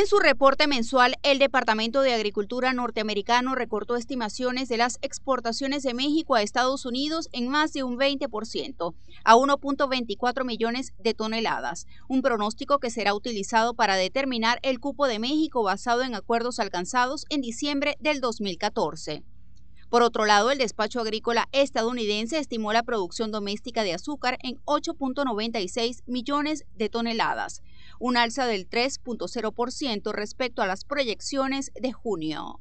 En su reporte mensual, el Departamento de Agricultura norteamericano recortó estimaciones de las exportaciones de México a Estados Unidos en más de un 20%, a 1.24 millones de toneladas, un pronóstico que será utilizado para determinar el cupo de México basado en acuerdos alcanzados en diciembre del 2014. Por otro lado, el despacho agrícola estadounidense estimó la producción doméstica de azúcar en 8.96 millones de toneladas, un alza del 3.0% respecto a las proyecciones de junio.